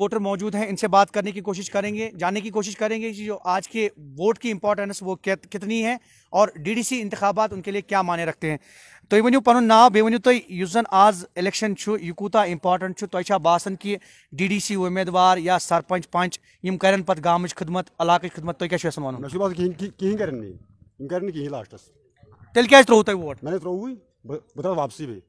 voter मौजूद हैं इनसे बात करने की कोशिश करेंगे जानने की कोशिश करेंगे कि जो आज के वोट की इंपॉर्टेंस वो कितनी है और डीडीसी डी सी उनके लिए क्या माने रखते हैं तुम तो वनू पुन नाव बे वन तुम तो आज इलेक्शन यह कूत इंपॉर्टेंट तुम बासन कि डी डी सी उम्मीदवार या सरपंच पंच यम कर पे गाम खदमत इलाक खदमत तुम क्या वन कहें कर लास्टस तेल क्या त्रो तुम वोट मैंने त्रोव बहुत वापसी भी